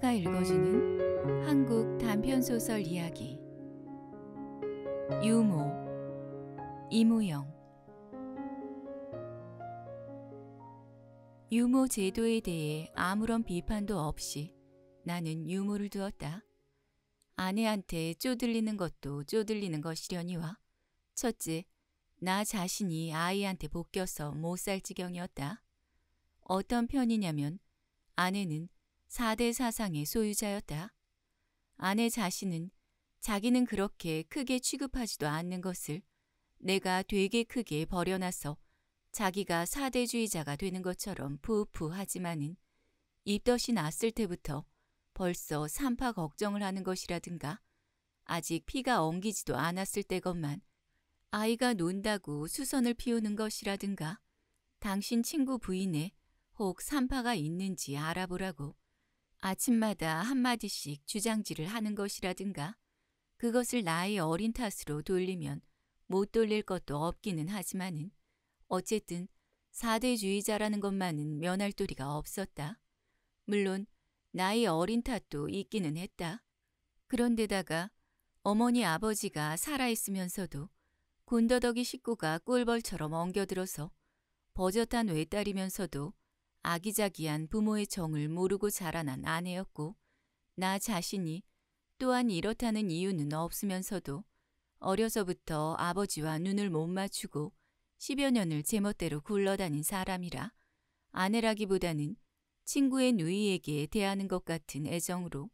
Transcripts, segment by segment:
하나가 읽어주는 한국 단편소설 이야기 유모 이무영 유모 제도에 대해 아무런 비판도 없이 나는 유모를 두었다. 아내한테 쪼들리는 것도 쪼들리는 것이려니와 첫째, 나 자신이 아이한테 벗겨서 못 살 지경이었다. 어떤 편이냐면 아내는 4대 사상의 소유자였다. 아내 자신은 자기는 그렇게 크게 취급하지도 않는 것을 내가 되게 크게 버려놔서 자기가 사대주의자가 되는 것처럼 부푸하지만은 입덧이 났을 때부터 벌써 산파 걱정을 하는 것이라든가 아직 피가 엉기지도 않았을 때건만 아이가 논다고 수선을 피우는 것이라든가 당신 친구 부인의 혹 산파가 있는지 알아보라고 아침마다 한마디씩 주장질을 하는 것이라든가 그것을 나의 어린 탓으로 돌리면 못 돌릴 것도 없기는 하지만은 어쨌든 사대주의자라는 것만은 면할 도리가 없었다. 물론 나의 어린 탓도 있기는 했다. 그런데다가 어머니 아버지가 살아있으면서도 곤더더기 식구가 꿀벌처럼 엉겨들어서 버젓한 외딸이면서도 아기자기한 부모의 정을 모르고 자라난 아내였고 나 자신이 또한 이렇다는 이유는 없으면서도 어려서부터 아버지와 눈을 못 맞추고 십여 년을 제멋대로 굴러다닌 사람이라 아내라기보다는 친구의 누이에게 대하는 것 같은 애정으로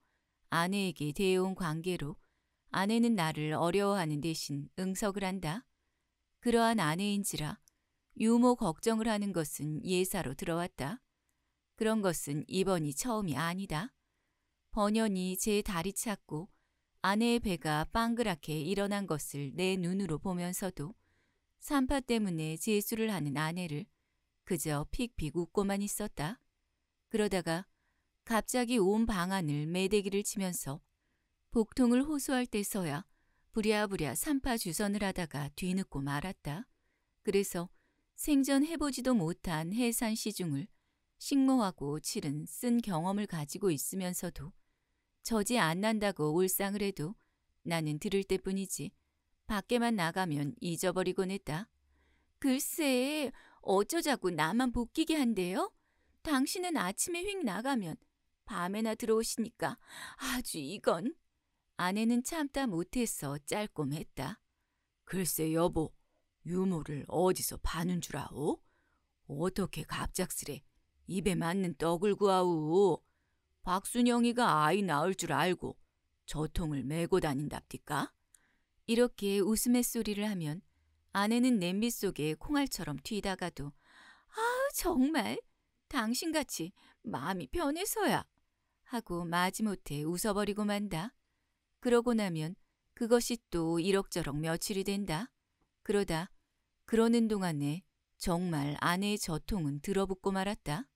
아내에게 대해온 관계로 아내는 나를 어려워하는 대신 응석을 한다. 그러한 아내인지라 유모 걱정을 하는 것은 예사로 들어왔다. 그런 것은 이번이 처음이 아니다. 번연이 제 다리 찾고 아내의 배가 빵그랗게 일어난 것을 내 눈으로 보면서도 산파 때문에 재수를 하는 아내를 그저 픽픽 웃고만 있었다. 그러다가 갑자기 온 방안을 매대기를 치면서 복통을 호소할 때서야 부랴부랴 산파 주선을 하다가 뒤늦고 말았다. 그래서 생전 해보지도 못한 해산 시중을 식모하고 칠은 쓴 경험을 가지고 있으면서도 저지 안 난다고 울상을 해도 나는 들을 때뿐이지 밖에만 나가면 잊어버리곤 했다. 글쎄 어쩌자고 나만 복기게 한대요? 당신은 아침에 휙 나가면 밤에나 들어오시니까 아주 이건 아내는 참다 못해서 짤꼼했다. 글쎄 여보 유모를 어디서 파는 줄 아오? 어떻게 갑작스레 입에 맞는 떡을 구하오 박순영이가 아이 낳을 줄 알고 저통을 메고 다닌답디까? 이렇게 웃음의 소리를 하면 아내는 냄비 속에 콩알처럼 튀다가도 아우 정말 당신같이 마음이 변해서야 하고 마지못해 웃어버리고 만다. 그러고 나면 그것이 또 이럭저럭 며칠이 된다. 그러다 그러는 동안에 정말 아내의 저통은 들어붙고 말았다.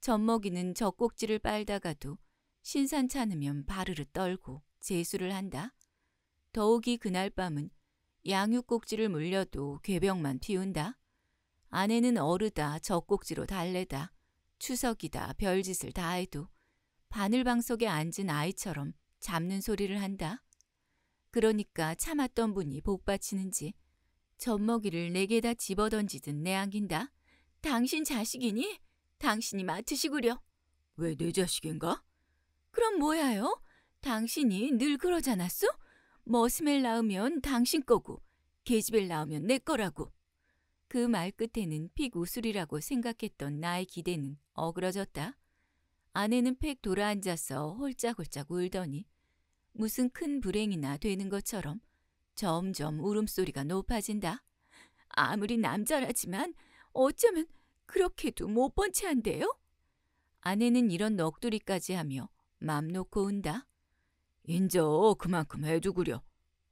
젖먹이는 젖꼭지를 빨다가도 신산찮으면 바르르 떨고 재수를 한다. 더욱이 그날 밤은 양육꼭지를 물려도 괴병만 피운다. 아내는 어르다 젖꼭지로 달래다. 추석이다 별짓을 다 해도 바늘방석에 앉은 아이처럼 잡는 소리를 한다. 그러니까 참았던 분이 복받치는지 젖먹이를 내게다 집어던지듯 내안긴다. 당신 자식이니? 당신이 맡으시구려. 왜 내 자식인가? 그럼 뭐야요? 당신이 늘 그러지 않았소 머스멜 나오면 당신 거고 계집애 나오면내 거라고. 그 말 끝에는 픽우술이라고 생각했던 나의 기대는 어그러졌다. 아내는 팩 돌아앉아서 홀짝홀짝 울더니 무슨 큰 불행이나 되는 것처럼 점점 울음소리가 높아진다. 아무리 남자라지만 어쩌면 그렇게도 못본채한대요 아내는 이런 넋두리까지 하며 맘 놓고 운다. 인저 그만큼 해두구려.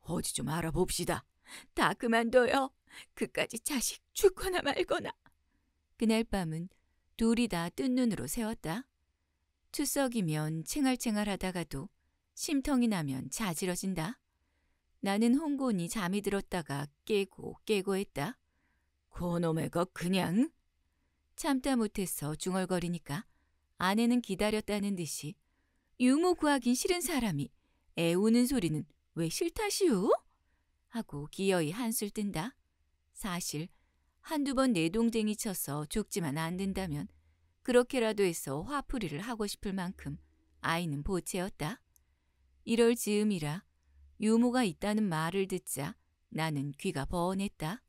어디 좀 알아봅시다. 다 그만둬요. 그까지 자식 죽거나 말거나. 그날 밤은 둘이 다뜬 눈으로 세웠다. 투석이면 챙알챙알하다가도 심통이 나면 자지러진다. 나는 홍곤이 잠이 들었다가 깨고 깨고 했다. 고놈의거 그냥? 참다 못해서 중얼거리니까 아내는 기다렸다는 듯이 유모 구하긴 싫은 사람이 애 우는 소리는 왜싫다시우 하고 기어이 한술 뜬다. 사실 한두 번 내동댕이 쳐서 죽지만 안 된다면 그렇게라도 해서 화풀이를 하고 싶을 만큼 아이는 보채었다 이럴 즈음이라 유모가 있다는 말을 듣자 나는 귀가 번했다.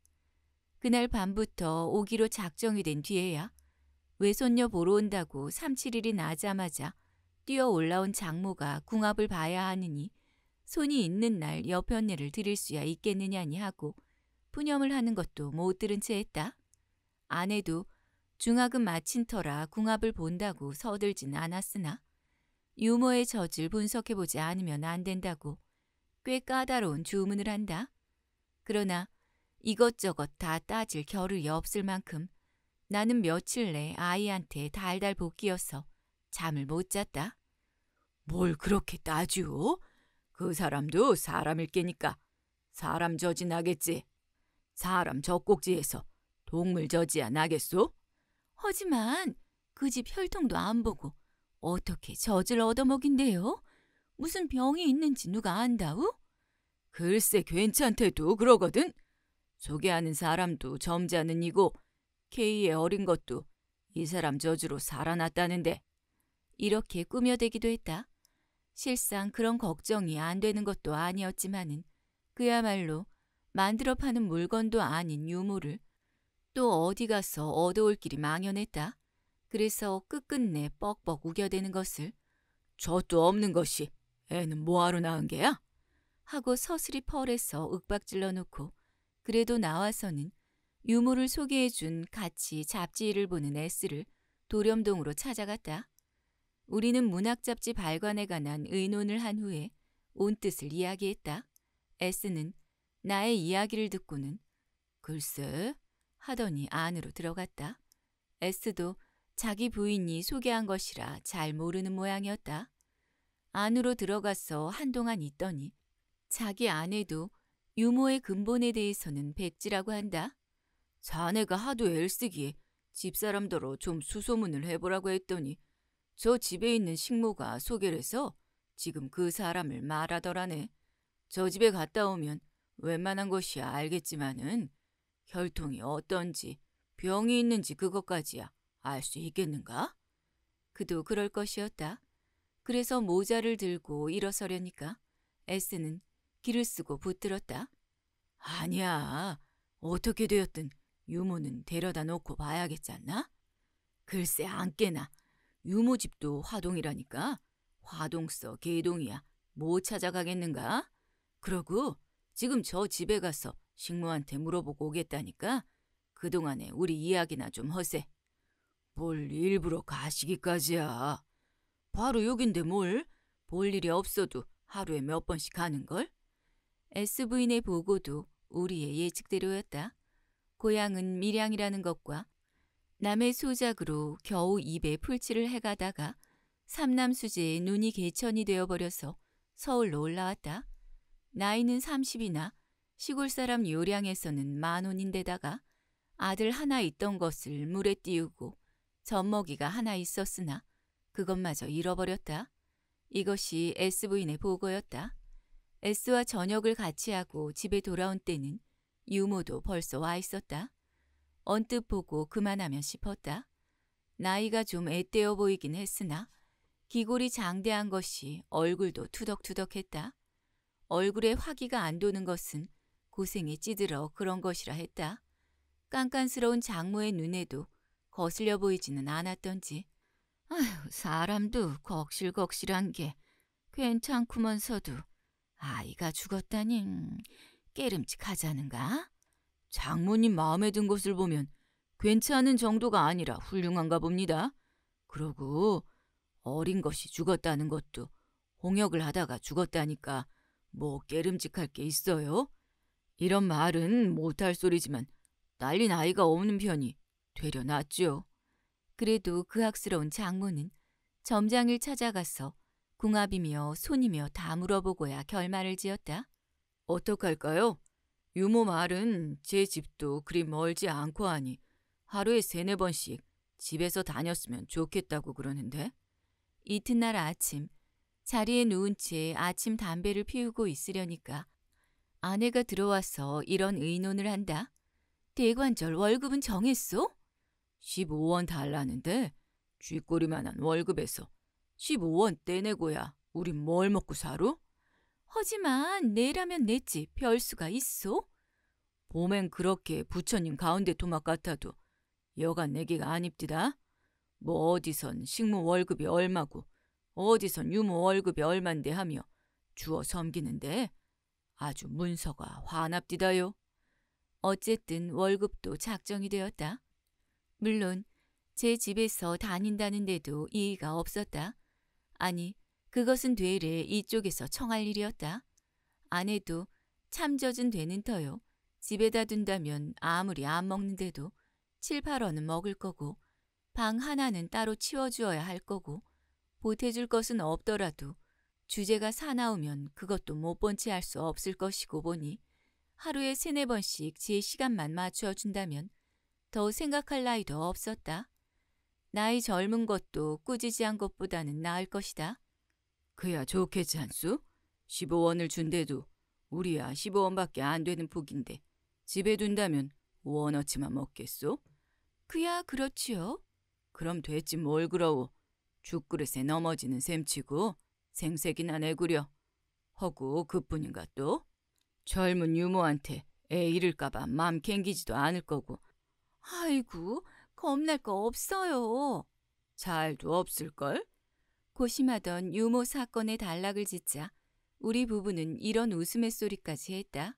그날 밤부터 오기로 작정이 된 뒤에야 외손녀 보러 온다고 3,7일이 나자마자 뛰어 올라온 장모가 궁합을 봐야 하느니 손이 있는 날 여편네를 들일 수야 있겠느냐니 하고 푸념을 하는 것도 못 들은 채 했다. 아내도 중학은 마친 터라 궁합을 본다고 서들진 않았으나 유모의 젖을 분석해보지 않으면 안 된다고 꽤 까다로운 주문을 한다. 그러나 이것저것 다 따질 겨를이 없을 만큼 나는 며칠 내 아이한테 달달 볶이어서 잠을 못 잤다. 뭘 그렇게 따지오? 그 사람도 사람일 게니까 사람 저지 나겠지. 사람 젖꼭지에서 동물 저지야 나겠소? 하지만 그 집 혈통도 안 보고 어떻게 젖을 얻어먹인대요? 무슨 병이 있는지 누가 안다우? 글쎄 괜찮대도 그러거든. 소개하는 사람도 점잖은 이고 케이의 어린 것도 이 사람 저주로 살아났다는데. 이렇게 꾸며대기도 했다. 실상 그런 걱정이 안 되는 것도 아니었지만은 그야말로 만들어 파는 물건도 아닌 유물을 또 어디 가서 얻어올 길이 망연했다. 그래서 끝끝내 뻑뻑 우겨대는 것을 저도 없는 것이 애는 뭐하러 나은 게야? 하고 서슬이 펄에서 윽박질러 놓고 그래도 나와서는 유모를 소개해준 같이 잡지를 보는 S를 도렴동으로 찾아갔다. 우리는 문학 잡지 발관에 관한 의논을 한 후에 온 뜻을 이야기했다. S는 나의 이야기를 듣고는 글쎄 하더니 안으로 들어갔다. S도 자기 부인이 소개한 것이라 잘 모르는 모양이었다. 안으로 들어가서 한동안 있더니 자기 아내도 유모의 근본에 대해서는 백지라고 한다. 자네가 하도 애쓰기에 집사람더러 좀 수소문을 해보라고 했더니 저 집에 있는 식모가 소개를 해서 지금 그 사람을 말하더라네. 저 집에 갔다 오면 웬만한 것이 야 알겠지만은 혈통이 어떤지 병이 있는지 그것까지야 알 수 있겠는가? 그도 그럴 것이었다. 그래서 모자를 들고 일어서려니까 에스는 길을 쓰고 붙들었다. 아니야. 어떻게 되었든 유모는 데려다 놓고 봐야겠지 않나? 글쎄 안 깨나. 유모 집도 화동이라니까. 화동서 개동이야. 뭐 찾아가겠는가? 그러고 지금 저 집에 가서 식모한테 물어보고 오겠다니까. 그동안에 우리 이야기나 좀 허세. 뭘 일부러 가시기까지야. 바로 여긴데 뭘? 볼 일이 없어도 하루에 몇 번씩 가는걸? SV인의 보고도 우리의 예측대로였다. 고향은 밀양이라는 것과 남의 소작으로 겨우 입에 풀칠을 해가다가 삼남수제의 눈이 개천이 되어버려서 서울로 올라왔다. 나이는 30이나 시골 사람 요량에서는 만원인데다가 아들 하나 있던 것을 물에 띄우고 젖먹이가 하나 있었으나 그것마저 잃어버렸다. 이것이 SV인의 보고였다. S와 저녁을 같이 하고 집에 돌아온 때는 유모도 벌써 와 있었다. 언뜻 보고 그만하면 싶었다. 나이가 좀앳되어 보이긴 했으나 기골이 장대한 것이 얼굴도 투덕투덕했다. 얼굴에 화기가 안 도는 것은 고생에 찌들어 그런 것이라 했다. 깐깐스러운 장모의 눈에도 거슬려 보이지는 않았던지 아휴, 사람도 걱실걱실한 게 괜찮구먼서도 아이가 죽었다니 음, 깨름칙하자는가? 장모님 마음에 든 것을 보면 괜찮은 정도가 아니라 훌륭한가 봅니다. 그러고 어린 것이 죽었다는 것도 홍역을 하다가 죽었다니까 뭐 깨름직할 게 있어요? 이런 말은 못할 소리지만 딸린 아이가 없는 편이 되려 낫지요. 그래도 그 학스러운 장모는 점장을 찾아가서 궁합이며 손이며 다 물어보고야 결말을 지었다. 어떡할까요? 유모 말은 제 집도 그리 멀지 않고 하니 하루에 세네 번씩 집에서 다녔으면 좋겠다고 그러는데. 이튿날 아침 자리에 누운 채 아침 담배를 피우고 있으려니까 아내가 들어와서 이런 의논을 한다. 대관절 월급은 정했소? 15원 달라는데 쥐꼬리만한 월급에서 15원 떼내고야 우린 뭘 먹고 살아? 하지만 내라면 내지 별수가 있어. 봄엔 그렇게 부처님 가운데 도막 같아도 여간 내기가 아닙디다. 뭐 어디선 식무 월급이 얼마고 어디선 유무 월급이 얼만데 하며 주어 섬기는데 아주 문서가 화납디다요. 어쨌든 월급도 작정이 되었다. 물론 제 집에서 다닌다는데도 이의가 없었다. 아니, 그것은 되를 이쪽에서 청할 일이었다. 아내도 참젖은 되는 터요. 집에다 둔다면 아무리 안 먹는데도 7, 8원은 먹을 거고 방 하나는 따로 치워주어야 할 거고 보태줄 것은 없더라도 주제가 사나우면 그것도 못 번치할 수 없을 것이고 보니 하루에 세네 번씩 제 시간만 맞춰 준다면 더 생각할 나이도 없었다. 나이 젊은 것도 꾸지지 않 것보다는 나을 것이다. 그야 좋겠지 한수 15원을 준대도 우리야 15원밖에 안 되는 폭인데 집에 둔다면 원어치만 먹겠소? 그야 그렇지요. 그럼 됐지 뭘 그러오. 죽그릇에 넘어지는 셈치고 생색이나 내구려. 허구 그뿐인가 또? 젊은 유모한테 애 잃을까봐 맘 캥기지도 않을 거고 아이고, 겁날 거 없어요. 잘도 없을걸? 고심하던 유모 사건의 단락을 짓자 우리 부부는 이런 웃음의소리까지 했다.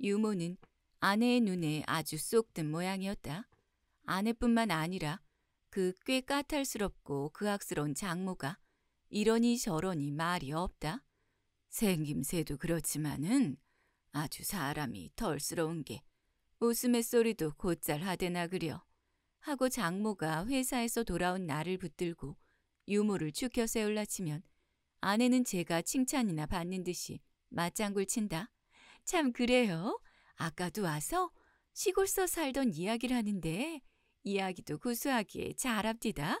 유모는 아내의 눈에 아주 쏙 든 모양이었다. 아내뿐만 아니라 그 꽤 까탈스럽고 그악스러운 장모가 이러니 저러니 말이 없다. 생김새도 그렇지만은 아주 사람이 덜스러운 게 웃음의소리도 곧잘 하대나 그려 하고 장모가 회사에서 돌아온 나를 붙들고 유모를 축혀 세울라 치면 아내는 제가 칭찬이나 받는 듯이 맞장굴 친다. 참 그래요. 아까도 와서 시골서 살던 이야기를 하는데 이야기도 구수하기에 잘합디다.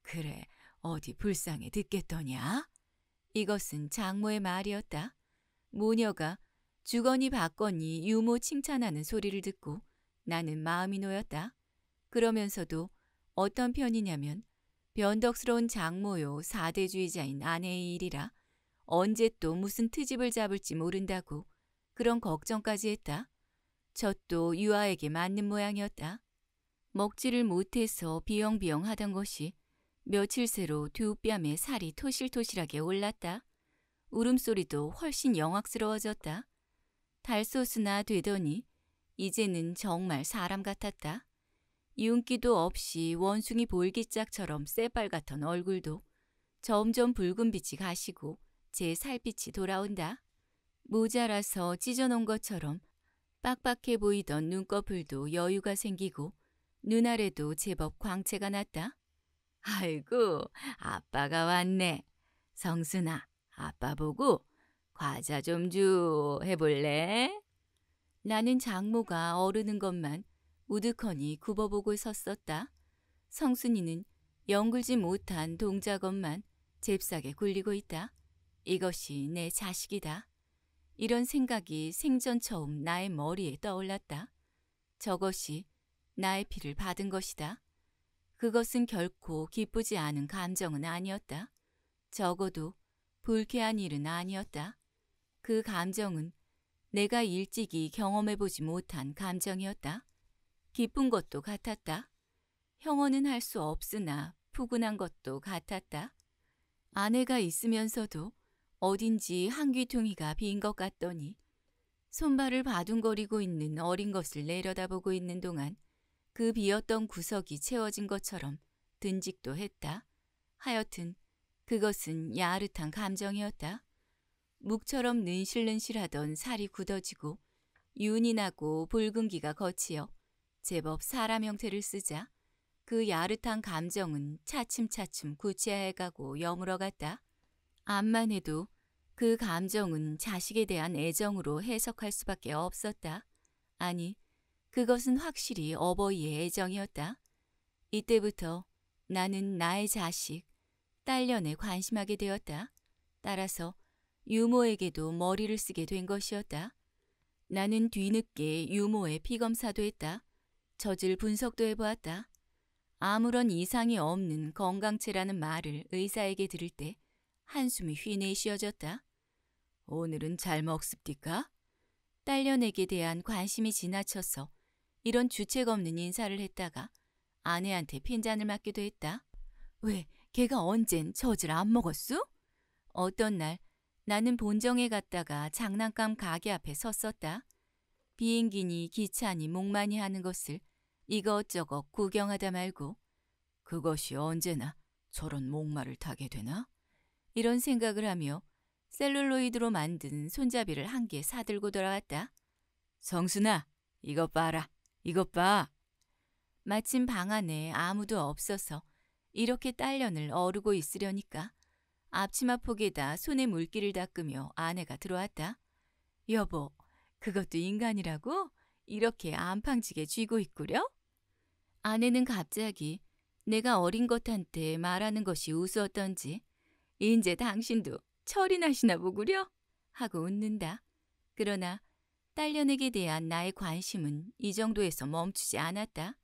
그래, 어디 불쌍해 듣겠더냐? 이것은 장모의 말이었다. 모녀가 주거니 받거니 유모 칭찬하는 소리를 듣고 나는 마음이 놓였다. 그러면서도 어떤 편이냐면 변덕스러운 장모요 4대주의자인 아내의 일이라 언제 또 무슨 트집을 잡을지 모른다고 그런 걱정까지 했다. 젖도 유아에게 맞는 모양이었다. 먹지를 못해서 비영비영 하던 것이 며칠 새로 두 뺨에 살이 토실토실하게 올랐다. 울음소리도 훨씬 영악스러워졌다. 달소스나 되더니 이제는 정말 사람 같았다. 윤기도 없이 원숭이 볼기짝처럼 새빨갛던 얼굴도 점점 붉은 빛이 가시고 제 살빛이 돌아온다. 모자라서 찢어놓은 것처럼 빡빡해 보이던 눈꺼풀도 여유가 생기고 눈알에도 제법 광채가 났다. 아이고, 아빠가 왔네. 성순아, 아빠 보고 과자 좀 주 해볼래? 나는 장모가 어르는 것만 우드커니 굽어보고 섰었다. 성순이는 연굴지 못한 동작업만 잽싸게 굴리고 있다. 이것이 내 자식이다. 이런 생각이 생전 처음 나의 머리에 떠올랐다. 저것이 나의 피를 받은 것이다. 그것은 결코 기쁘지 않은 감정은 아니었다. 적어도 불쾌한 일은 아니었다. 그 감정은 내가 일찍이 경험해보지 못한 감정이었다. 기쁜 것도 같았다. 형언은 할 수 없으나 푸근한 것도 같았다. 아내가 있으면서도 어딘지 한 귀퉁이가 빈 것 같더니 손발을 바둥거리고 있는 어린 것을 내려다보고 있는 동안 그 비었던 구석이 채워진 것처럼 든직도 했다. 하여튼 그것은 야릇한 감정이었다. 묵처럼 는실는실하던 살이 굳어지고 윤이 나고 붉은기가 거치어 제법 사람 형태를 쓰자 그 야릇한 감정은 차츰차츰 구체화해가고 여물어갔다. 암만 해도 그 감정은 자식에 대한 애정으로 해석할 수밖에 없었다. 아니, 그것은 확실히 어버이의 애정이었다. 이때부터 나는 나의 자식, 딸년에 관심하게 되었다. 따라서 유모에게도 머리를 쓰게 된 것이었다. 나는 뒤늦게 유모의 피검사도 했다. 저질 분석도 해보았다. 아무런 이상이 없는 건강체라는 말을 의사에게 들을 때 한숨이 휘내쉬어졌다. 오늘은 잘 먹습디까? 딸년에게 대한 관심이 지나쳐서 이런 주책 없는 인사를 했다가 아내한테 핀잔을 맞기도 했다. 왜, 걔가 언젠 저질 안 먹었수? 어떤 날 나는 본정에 갔다가 장난감 가게 앞에 섰었다. 비행기니 기차니 목마니 하는 것을 이것저것 구경하다 말고 그것이 언제나 저런 목마를 타게 되나? 이런 생각을 하며 셀룰로이드로 만든 손잡이를 한 개 사들고 돌아왔다. 성순아 이것 봐라, 이것 봐. 마침 방 안에 아무도 없어서 이렇게 딸년을 어르고 있으려니까 앞치마 폭에다 손에 물기를 닦으며 아내가 들어왔다. 여보, 그것도 인간이라고? 이렇게 안팡지게 쥐고 있구려? 아내는 갑자기 내가 어린 것한테 말하는 것이 우스웠던지 인제 당신도 철이 나시나 보구려? 하고 웃는다. 그러나 딸년에게 대한 나의 관심은 이 정도에서 멈추지 않았다.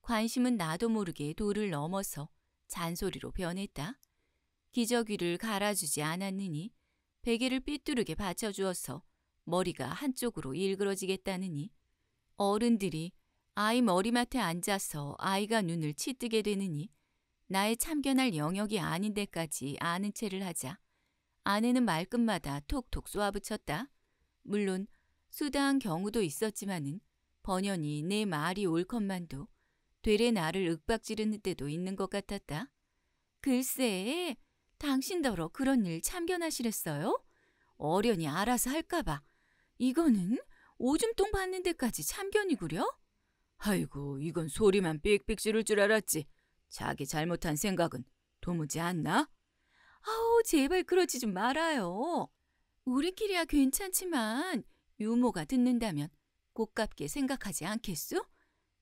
관심은 나도 모르게 도를 넘어서 잔소리로 변했다. 기저귀를 갈아주지 않았느니 베개를 삐뚤게 받쳐주어서 머리가 한쪽으로 일그러지겠다느니 어른들이 아이 머리맡에 앉아서 아이가 눈을 치뜨게 되느니 나의 참견할 영역이 아닌 데까지 아는 체를 하자 아내는 말끝마다 톡톡 쏘아붙였다. 물론 수다한 경우도 있었지만은 번연히 내 말이 옳건만도 되레 나를 윽박지르는 때도 있는 것 같았다. 글쎄 당신더러 그런 일 참견하시랬어요? 어련히 알아서 할까봐. 이거는 오줌통 받는 데까지 참견이구려? 아이고, 이건 소리만 삑삑 지를 줄 알았지. 자기 잘못한 생각은 도무지 않나? 아우, 제발 그러지 좀 말아요. 우리끼리야 괜찮지만 유모가 듣는다면 고깝게 생각하지 않겠소?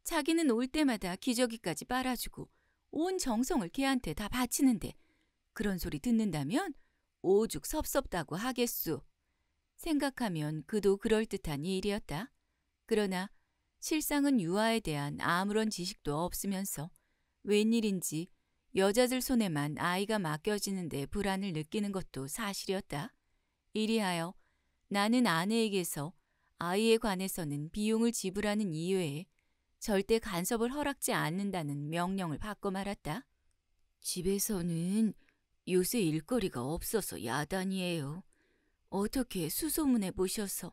자기는 올 때마다 기저귀까지 빨아주고 온 정성을 걔한테 다 바치는데 그런 소리 듣는다면 오죽 섭섭다고 하겠수. 생각하면 그도 그럴듯한 일이었다. 그러나 실상은 유아에 대한 아무런 지식도 없으면서 웬일인지 여자들 손에만 아이가 맡겨지는데 불안을 느끼는 것도 사실이었다. 이리하여 나는 아내에게서 아이에 관해서는 비용을 지불하는 이외에 절대 간섭을 허락지 않는다는 명령을 받고 말았다. 집에서는 요새 일거리가 없어서 야단이에요. 어떻게 수소문해보셔서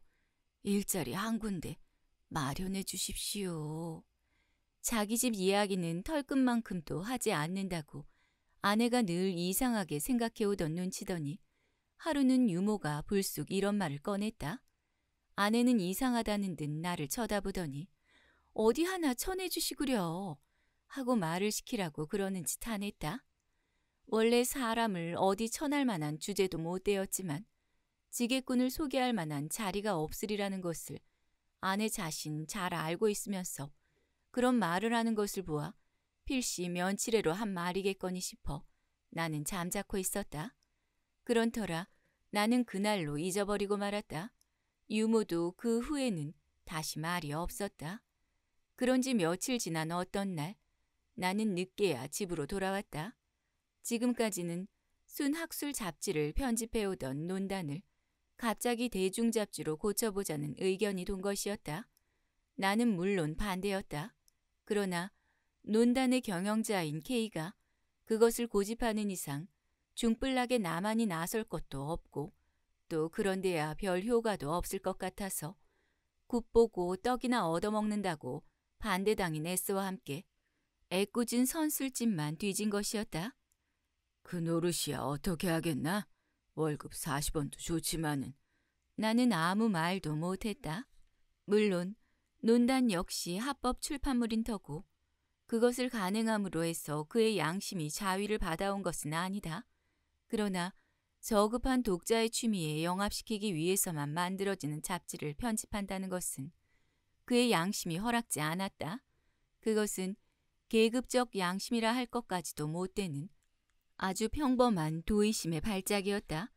일자리 한 군데 마련해 주십시오. 자기 집 이야기는 털끝만큼도 하지 않는다고 아내가 늘 이상하게 생각해오던 눈치더니 하루는 유모가 불쑥 이런 말을 꺼냈다. 아내는 이상하다는 듯 나를 쳐다보더니 어디 하나 쳐내주시구려 하고 말을 시키라고 그러는 짓 하냈다. 원래 사람을 어디 쳐날 만한 주제도 못 되었지만 지게꾼을 소개할 만한 자리가 없으리라는 것을 아내 자신 잘 알고 있으면서 그런 말을 하는 것을 보아 필시 면치레로 한 말이겠거니 싶어 나는 잠자코 있었다. 그런 터라 나는 그날로 잊어버리고 말았다. 유모도 그 후에는 다시 말이 없었다. 그런지 며칠 지난 어떤 날 나는 늦게야 집으로 돌아왔다. 지금까지는 순학술 잡지를 편집해오던 논단을 갑자기 대중 잡지로 고쳐보자는 의견이 돈 것이었다. 나는 물론 반대였다. 그러나 논단의 경영자인 K가 그것을 고집하는 이상 중불락에 나만이 나설 것도 없고 또 그런데야 별 효과도 없을 것 같아서 굽보고 떡이나 얻어먹는다고 반대당인 S와 함께 애꿎은 선술집만 뒤진 것이었다. 그 노릇이야 어떻게 하겠나? 월급 40원도 좋지만은 나는 아무 말도 못했다. 물론 논단 역시 합법 출판물인 터고 그것을 가능함으로 해서 그의 양심이 자위를 받아온 것은 아니다. 그러나 저급한 독자의 취미에 영합시키기 위해서만 만들어지는 잡지를 편집한다는 것은 그의 양심이 허락지 않았다. 그것은 계급적 양심이라 할 것까지도 못되는 아주 평범한 도의심의 발작이었다.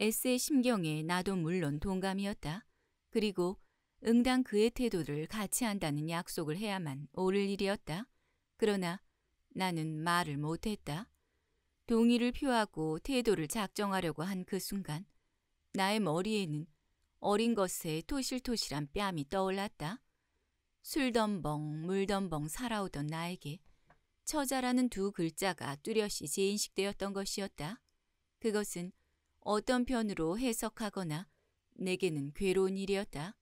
S의 심경에 나도 물론 동감이었다. 그리고 응당 그의 태도를 같이 한다는 약속을 해야만 오를 일이었다. 그러나 나는 말을 못했다. 동의를 표하고 태도를 작정하려고 한 그 순간 나의 머리에는 어린 것의 토실토실한 뺨이 떠올랐다. 술덤벙 물덤벙 살아오던 나에게 처자라는 두 글자가 뚜렷이 재인식되었던 것이었다. 그것은 어떤 편으로 해석하거나 내게는 괴로운 일이었다.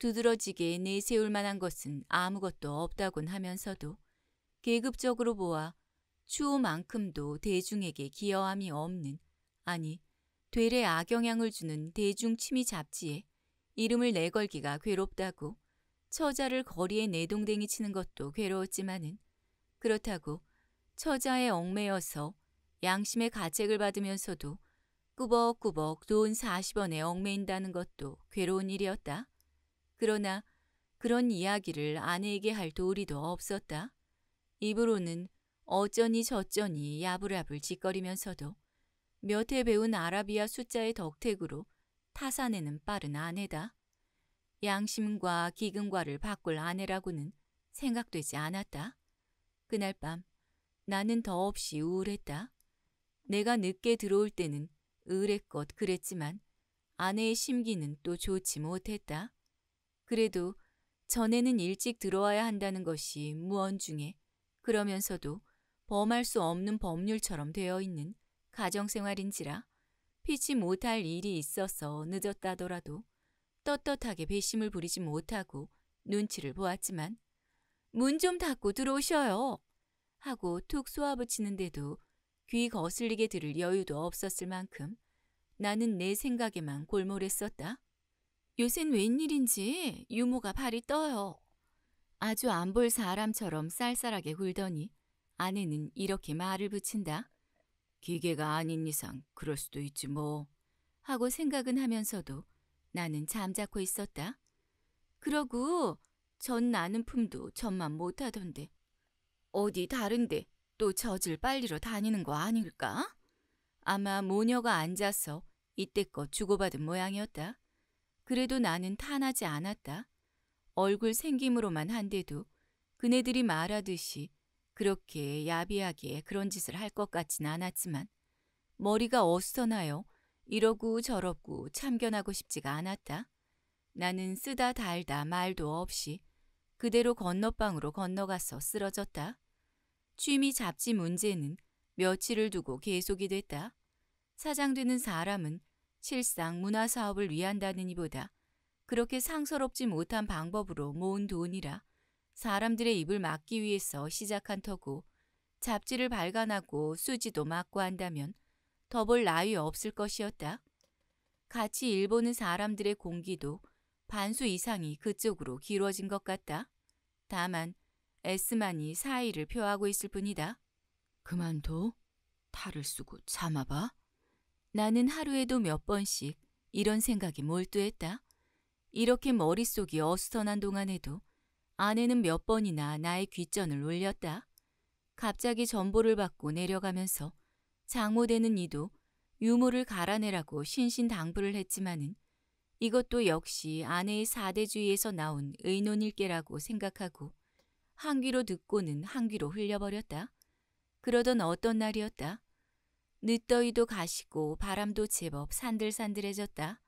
두드러지게 내세울 만한 것은 아무것도 없다곤 하면서도 계급적으로 보아 추호만큼도 대중에게 기여함이 없는 아니 되레 악영향을 주는 대중 취미 잡지에 이름을 내걸기가 괴롭다고 처자를 거리에 내동댕이 치는 것도 괴로웠지만은 그렇다고 처자의 얽매여서 양심의 가책을 받으면서도 꾸벅꾸벅 돈 40원에 얽매인다는 것도 괴로운 일이었다. 그러나 그런 이야기를 아내에게 할 도리도 없었다. 입으로는 어쩌니 저쩌니 야불야불 짓거리면서도 몇 해 배운 아라비아 숫자의 덕택으로 타산에는 빠른 아내다. 양심과 기근과를 바꿀 아내라고는 생각되지 않았다. 그날 밤 나는 더없이 우울했다. 내가 늦게 들어올 때는 의뢰껏 그랬지만 아내의 심기는 또 좋지 못했다. 그래도 전에는 일찍 들어와야 한다는 것이 무언중에 그러면서도 범할 수 없는 법률처럼 되어 있는 가정생활인지라 피치 못할 일이 있어서 늦었다더라도 떳떳하게 배심을 부리지 못하고 눈치를 보았지만 문좀 닫고 들어오셔요. 하고 툭 쏘아붙이는데도 귀 거슬리게 들을 여유도 없었을 만큼 나는 내 생각에만 골몰했었다. 요샌 웬일인지 유모가 발이 떠요. 아주 안 볼 사람처럼 쌀쌀하게 굴더니 아내는 이렇게 말을 붙인다. 기계가 아닌 이상 그럴 수도 있지 뭐. 하고 생각은 하면서도 나는 잠자코 있었다. 그러고 전 나는 품도 전만 못하던데 어디 다른데 또 젖을 빨리러 다니는 거 아닐까? 아마 모녀가 앉아서 이때껏 주고받은 모양이었다. 그래도 나는 탄하지 않았다. 얼굴 생김으로만 한데도 그네들이 말하듯이 그렇게 야비하게 그런 짓을 할 것 같진 않았지만 머리가 어수선하여 이러고 저러고 참견하고 싶지가 않았다. 나는 쓰다 달다 말도 없이 그대로 건너방으로 건너가서 쓰러졌다. 취미 잡지 문제는 며칠을 두고 계속이 됐다. 사장되는 사람은 실상 문화 사업을 위한다느니보다 그렇게 상서롭지 못한 방법으로 모은 돈이라 사람들의 입을 막기 위해서 시작한 터고 잡지를 발간하고 수지도 막고 한다면 더 볼 나위 없을 것이었다. 같이 일보는 사람들의 공기도 반수 이상이 그쪽으로 길어진 것 같다. 다만 에스만이 사의를 표하고 있을 뿐이다. 그만둬. 탈을 쓰고 참아봐. 나는 하루에도 몇 번씩 이런 생각이 몰두했다. 이렇게 머릿속이 어수선한 동안에도 아내는 몇 번이나 나의 귀전을 울렸다. 갑자기 전보를 받고 내려가면서 장모되는 이도 유모를 갈아내라고 신신당부를 했지만은 이것도 역시 아내의 사대주의에서 나온 의논일게라고 생각하고 한 귀로 듣고는 한 귀로 흘려버렸다. 그러던 어떤 날이었다. 늦더위도 가시고 바람도 제법 산들산들해졌다.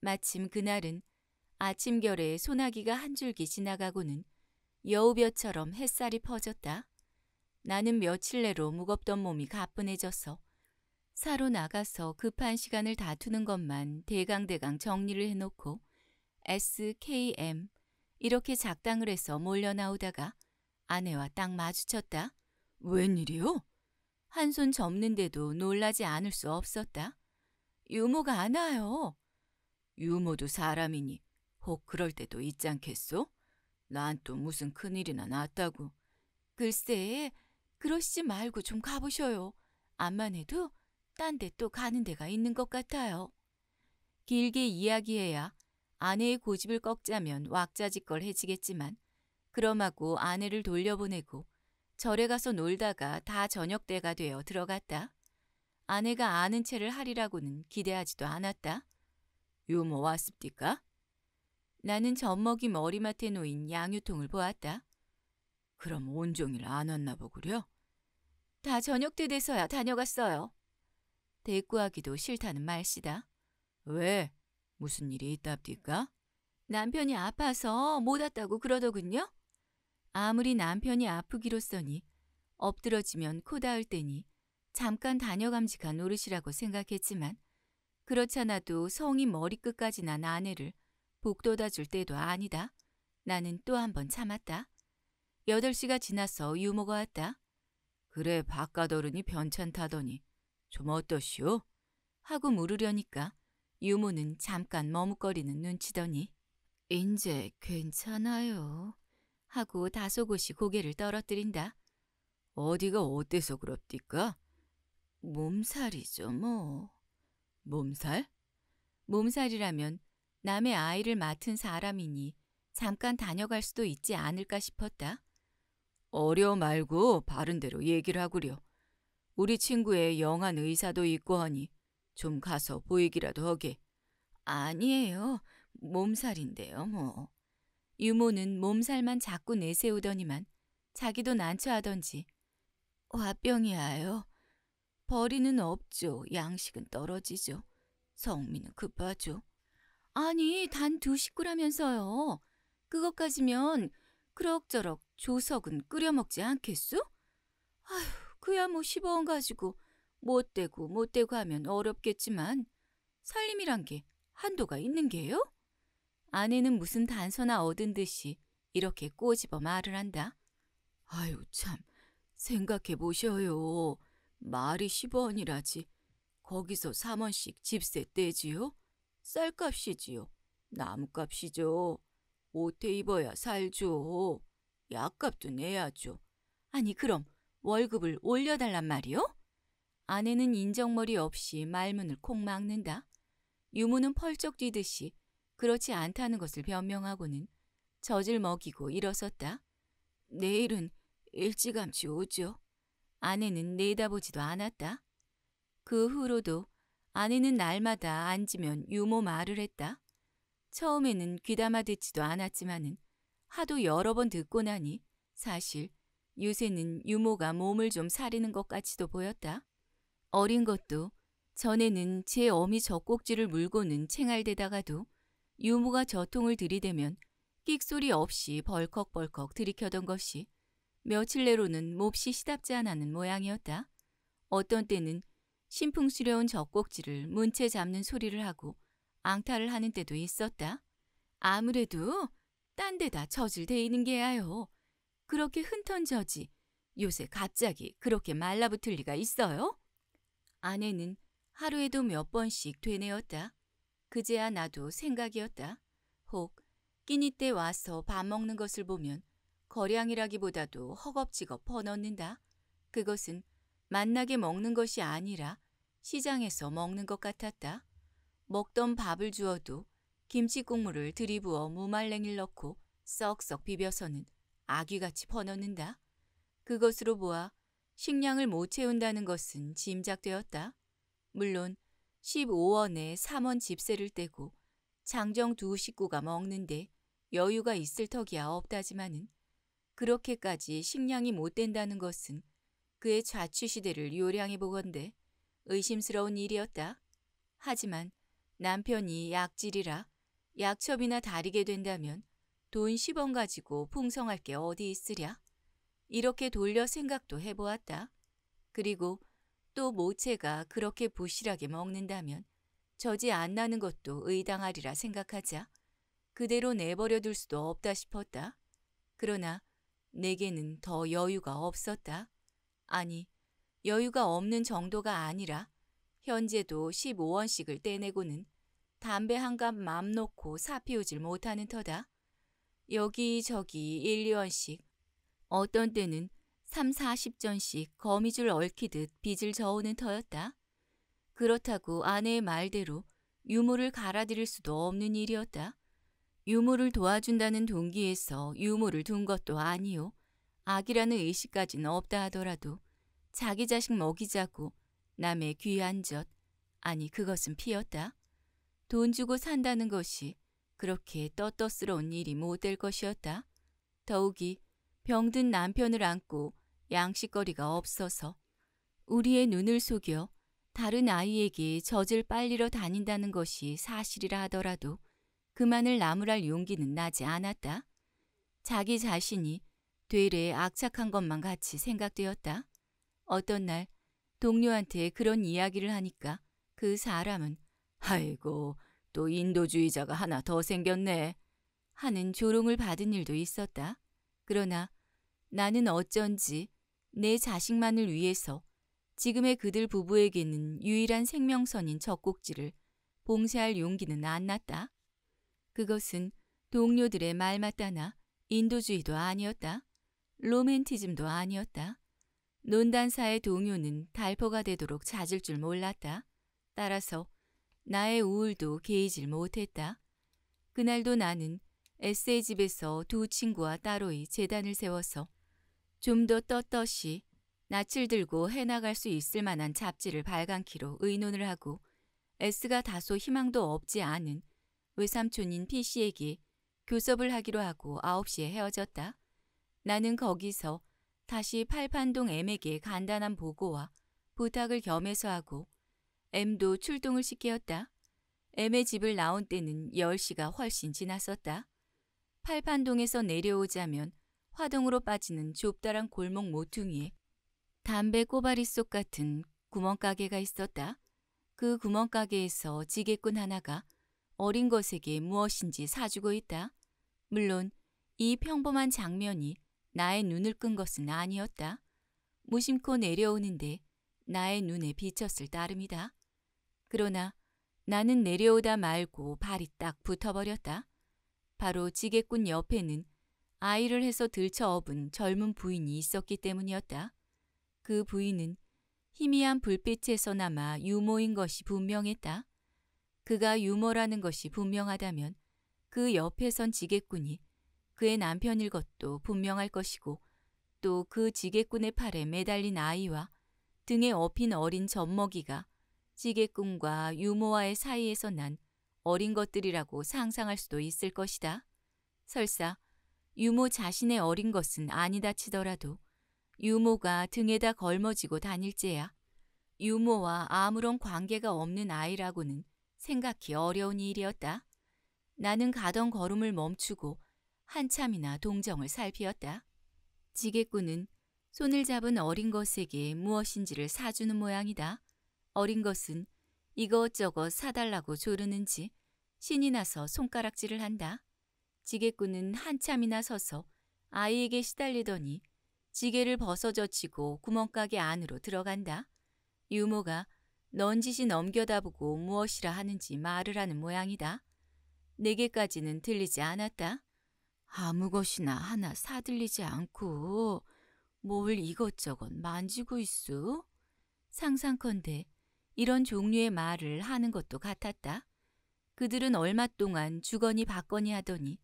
마침 그날은 아침결에 소나기가 한 줄기 지나가고는 여우벼처럼 햇살이 퍼졌다. 나는 며칠 내로 무겁던 몸이 가뿐해져서 사로 나가서 급한 시간을 다투는 것만 대강대강 정리를 해놓고 SKM 이렇게 작당을 해서 몰려나오다가 아내와 딱 마주쳤다. 웬일이요? 한 손 접는데도 놀라지 않을 수 없었다. 유모가 안 와요. 유모도 사람이니 혹 그럴 때도 있지 않겠소? 난 또 무슨 큰일이나 났다고. 글쎄, 그러시지 말고 좀 가보셔요. 암만 해도 딴데또 가는 데가 있는 것 같아요. 길게 이야기해야 아내의 고집을 꺾자면 왁자지껄해지겠지만 그럼하고 아내를 돌려보내고 절에 가서 놀다가 다 저녁 때가 되어 들어갔다. 아내가 아는 채를 하리라고는 기대하지도 않았다. 요 뭐 왔습디까 나는 젖먹이 머리맡에 놓인 양유통을 보았다. 그럼 온종일 안 왔나 보구려? 다 저녁 때 돼서야 다녀갔어요. 대꾸하기도 싫다는 말씨다. 왜? 무슨 일이 있답디까? 남편이 아파서 못 왔다고 그러더군요. 아무리 남편이 아프기로써니 엎드러지면 코 닿을 때니 잠깐 다녀감직한 노릇이라고 생각했지만 그렇잖아도 성이 머리끝까지 난 아내를 복돋아 줄 때도 아니다. 나는 또 한 번 참았다. 여덟 시가 지나서 유모가 왔다. 그래 바깥 어른이 변찮다더니 좀 어떠시오? 하고 물으려니까 유모는 잠깐 머뭇거리는 눈치더니 인제 괜찮아요. 하고 다소곳이 고개를 떨어뜨린다. 어디가 어때서 그럽디까? 몸살이죠 뭐. 몸살? 몸살이라면 남의 아이를 맡은 사람이니 잠깐 다녀갈 수도 있지 않을까 싶었다. 어려 말고 바른대로 얘기를 하구려. 우리 친구의 영한 의사도 있고 하니 좀 가서 보이기라도 하게. 아니에요. 몸살인데요, 뭐. 유모는 몸살만 자꾸 내세우더니만 자기도 난처하던지. 화병이야요. 벌이는 없죠. 양식은 떨어지죠. 성미는 급하죠. 아니, 단 두 식구라면서요. 그것까지면 그럭저럭 조석은 끓여 먹지 않겠소? 아휴, 그야 뭐 10원 가지고 못되고 못되고 하면 어렵겠지만 살림이란 게 한도가 있는 게요? 아내는 무슨 단서나 얻은 듯이 이렇게 꼬집어 말을 한다. 아유 참 생각해 보셔요. 말이 10원이라지. 거기서 3원씩 집세 떼지요? 쌀값이지요. 나무값이죠. 옷에 입어야 살죠. 약값도 내야죠. 아니 그럼 월급을 올려달란 말이오 아내는 인정머리 없이 말문을 콕 막는다. 유모는 펄쩍 뛰듯이 그렇지 않다는 것을 변명하고는 젖을 먹이고 일어섰다. 내일은 일찌감치 오죠. 아내는 내다보지도 않았다. 그 후로도 아내는 날마다 앉으면 유모 말을 했다. 처음에는 귀담아 듣지도 않았지만은 하도 여러 번 듣고 나니 사실 요새는 유모가 몸을 좀 사리는 것까지도 보였다. 어린 것도 전에는 제 어미 젖꼭지를 물고는 챙알대다가도 유모가 저통을 들이대면 끽소리 없이 벌컥벌컥 들이켜던 것이 며칠 내로는 몹시 시답지 않은 모양이었다. 어떤 때는 신풍스려운 젖꼭지를 문채 잡는 소리를 하고 앙탈을 하는 때도 있었다. 아무래도 딴 데다 젖을 대이는 게야요. 그렇게 흔턴 저지 요새 갑자기 그렇게 말라붙을 리가 있어요? 아내는 하루에도 몇 번씩 되뇌었다. 그제야 나도 생각이었다. 혹 끼니 때 와서 밥 먹는 것을 보면 거량이라기보다도 허겁지겁 퍼넣는다. 그것은 만나게 먹는 것이 아니라 시장에서 먹는 것 같았다. 먹던 밥을 주어도 김치 국물을 들이부어 무말랭이를 넣고 썩썩 비벼서는 아귀같이 퍼넣는다. 그것으로 보아 식량을 못 채운다는 것은 짐작되었다. 물론 15원에 3원 집세를 떼고 장정 두 식구가 먹는데 여유가 있을 턱이야 없다지만은 그렇게까지 식량이 못 된다는 것은 그의 좌취 시대를 요량해 보건대 의심스러운 일이었다. 하지만 남편이 약질이라 약첩이나 다리게 된다면 돈 10원 가지고 풍성할 게 어디 있으랴? 이렇게 돌려 생각도 해보았다. 그리고 또 모체가 그렇게 부실하게 먹는다면 저지 안 나는 것도 의당하리라 생각하자 그대로 내버려 둘 수도 없다 싶었다. 그러나 내게는 더 여유가 없었다. 아니, 여유가 없는 정도가 아니라 현재도 15원씩을 떼내고는 담배 한갑맘 놓고 사피우질 못하는 터다. 여기저기 1, 2원씩, 어떤 때는 3, 40전씩 거미줄 얽히듯 빚을 저으는 터였다. 그렇다고 아내의 말대로 유물을 갈아들일 수도 없는 일이었다. 유물을 도와준다는 동기에서 유물을둔 것도 아니요. 악이라는 의식까지는 없다 하더라도 자기 자식 먹이자고 남의 귀한 젖, 아니 그것은 피었다. 돈 주고 산다는 것이 그렇게 떳떳스러운 일이 못 될 것이었다. 더욱이 병든 남편을 안고 양식거리가 없어서 우리의 눈을 속여 다른 아이에게 젖을 빨리러 다닌다는 것이 사실이라 하더라도 그만을 나무랄 용기는 나지 않았다. 자기 자신이 되레 악착한 것만 같이 생각되었다. 어떤 날 동료한테 그런 이야기를 하니까 그 사람은 아이고 또 인도주의자가 하나 더 생겼네. 하는 조롱을 받은 일도 있었다. 그러나 나는 어쩐지 내 자식만을 위해서 지금의 그들 부부에게는 유일한 생명선인 젖꼭지를 봉쇄할 용기는 안 났다. 그것은 동료들의 말마따나 인도주의도 아니었다. 로맨티즘도 아니었다. 논단사의 동요는 달포가 되도록 잦을 줄 몰랐다. 따라서 나의 우울도 개이질 못했다. 그날도 나는 에세이 집에서 두 친구와 따로이 재단을 세워서 좀 더 떳떳이 낯을 들고 해나갈 수 있을 만한 잡지를 발간키로 의논을 하고 S가 다소 희망도 없지 않은 외삼촌인 P씨에게 교섭을 하기로 하고 9시에 헤어졌다. 나는 거기서 다시 팔판동 M에게 간단한 보고와 부탁을 겸해서 하고 M도 출동을 시키었다. M의 집을 나온 때는 10시가 훨씬 지났었다. 팔판동에서 내려오자면 화동으로 빠지는 좁다란 골목 모퉁이에 담배 꼬바리 속 같은 구멍가게가 있었다. 그 구멍가게에서 지게꾼 하나가 어린 것에게 무엇인지 사주고 있다. 물론 이 평범한 장면이 나의 눈을 끈 것은 아니었다. 무심코 내려오는데 나의 눈에 비쳤을 따름이다. 그러나 나는 내려오다 말고 발이 딱 붙어버렸다. 바로 지게꾼 옆에는 아이를 해서 들쳐업은 젊은 부인이 있었기 때문이었다. 그 부인은 희미한 불빛에서나마 유모인 것이 분명했다. 그가 유모라는 것이 분명하다면 그 옆에 선 지게꾼이 그의 남편일 것도 분명할 것이고 또 그 지게꾼의 팔에 매달린 아이와 등에 업힌 어린 젖먹이가 지개꿈과 유모와의 사이에서 난 어린 것들이라고 상상할 수도 있을 것이다. 설사 유모 자신의 어린 것은 아니다 치더라도 유모가 등에다 걸머지고 다닐지야 유모와 아무런 관계가 없는 아이라고는 생각이 어려운 일이었다. 나는 가던 걸음을 멈추고 한참이나 동정을 살피었다. 지게꾼은 손을 잡은 어린 것에게 무엇인지를 사주는 모양이다. 어린 것은 이것저것 사달라고 조르는지 신이 나서 손가락질을 한다. 지게꾼은 한참이나 서서 아이에게 시달리더니 지게를 벗어젖히고 구멍가게 안으로 들어간다. 유모가 넌지시 넘겨다보고 무엇이라 하는지 말을 하는 모양이다. 내게까지는 들리지 않았다. 아무 것이나 하나 사들리지 않고 뭘 이것저것 만지고 있어? 상상컨대 이런 종류의 말을 하는 것도 같았다. 그들은 얼마 동안 주거니 받거니 하더니